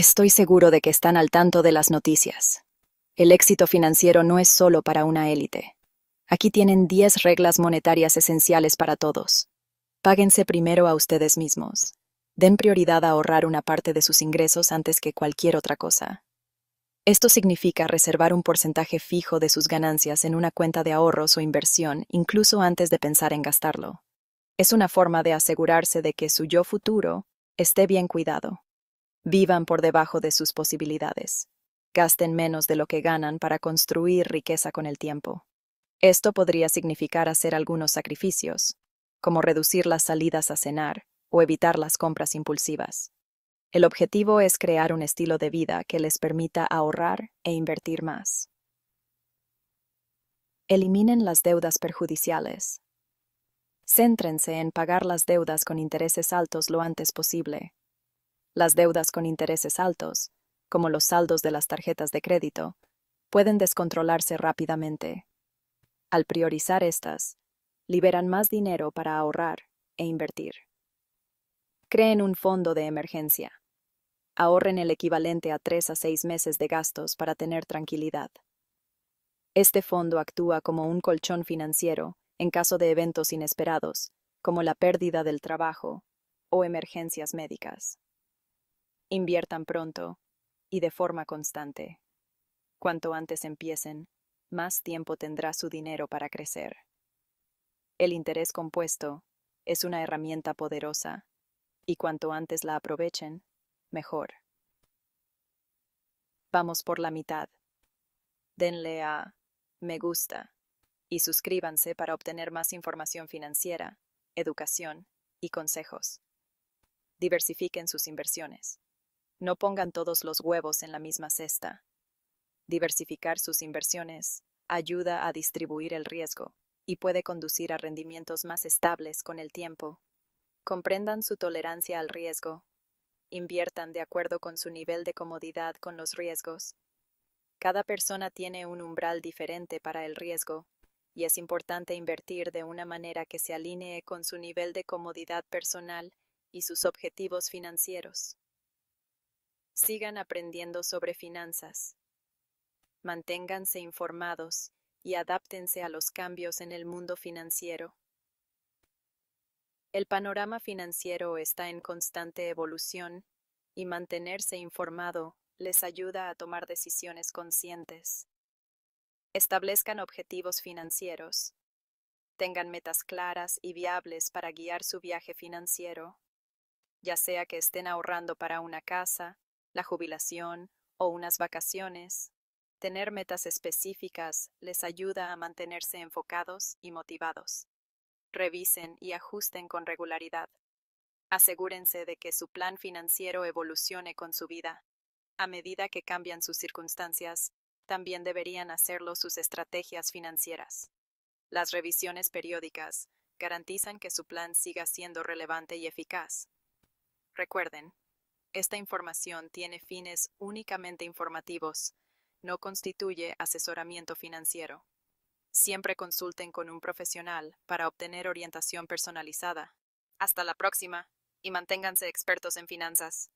Estoy seguro de que están al tanto de las noticias. El éxito financiero no es solo para una élite. Aquí tienen 10 reglas monetarias esenciales para todos. Páguense primero a ustedes mismos. Den prioridad a ahorrar una parte de sus ingresos antes que cualquier otra cosa. Esto significa reservar un porcentaje fijo de sus ganancias en una cuenta de ahorros o inversión incluso antes de pensar en gastarlo. Es una forma de asegurarse de que su yo futuro esté bien cuidado. Vivan por debajo de sus posibilidades. Gasten menos de lo que ganan para construir riqueza con el tiempo. Esto podría significar hacer algunos sacrificios, como reducir las salidas a cenar o evitar las compras impulsivas. El objetivo es crear un estilo de vida que les permita ahorrar e invertir más. Eliminen las deudas perjudiciales. Céntrense en pagar las deudas con intereses altos lo antes posible, las deudas con intereses altos, como los saldos de las tarjetas de crédito, pueden descontrolarse rápidamente. Al priorizar estas, liberan más dinero para ahorrar e invertir. Creen un fondo de emergencia. Ahorren el equivalente a tres a seis meses de gastos para tener tranquilidad. Este fondo actúa como un colchón financiero en caso de eventos inesperados, como la pérdida del trabajo o emergencias médicas. Inviertan pronto y de forma constante. Cuanto antes empiecen, más tiempo tendrá su dinero para crecer. El interés compuesto es una herramienta poderosa y cuanto antes la aprovechen, mejor. Vamos por la mitad. Denle a me gusta y suscríbanse para obtener más información financiera, educación y consejos. Diversifiquen sus inversiones. No pongan todos los huevos en la misma cesta. Diversificar sus inversiones ayuda a distribuir el riesgo y puede conducir a rendimientos más estables con el tiempo. Comprendan su tolerancia al riesgo. Inviertan de acuerdo con su nivel de comodidad con los riesgos. Cada persona tiene un umbral diferente para el riesgo, y es importante invertir de una manera que se alinee con su nivel de comodidad personal y sus objetivos financieros sigan aprendiendo sobre finanzas. Manténganse informados y adáptense a los cambios en el mundo financiero. El panorama financiero está en constante evolución y mantenerse informado les ayuda a tomar decisiones conscientes. Establezcan objetivos financieros. Tengan metas claras y viables para guiar su viaje financiero, ya sea que estén ahorrando para una casa, la jubilación o unas vacaciones, tener metas específicas les ayuda a mantenerse enfocados y motivados. Revisen y ajusten con regularidad. Asegúrense de que su plan financiero evolucione con su vida. A medida que cambian sus circunstancias, también deberían hacerlo sus estrategias financieras. Las revisiones periódicas garantizan que su plan siga siendo relevante y eficaz. Recuerden, esta información tiene fines únicamente informativos, no constituye asesoramiento financiero. Siempre consulten con un profesional para obtener orientación personalizada. Hasta la próxima y manténganse expertos en finanzas.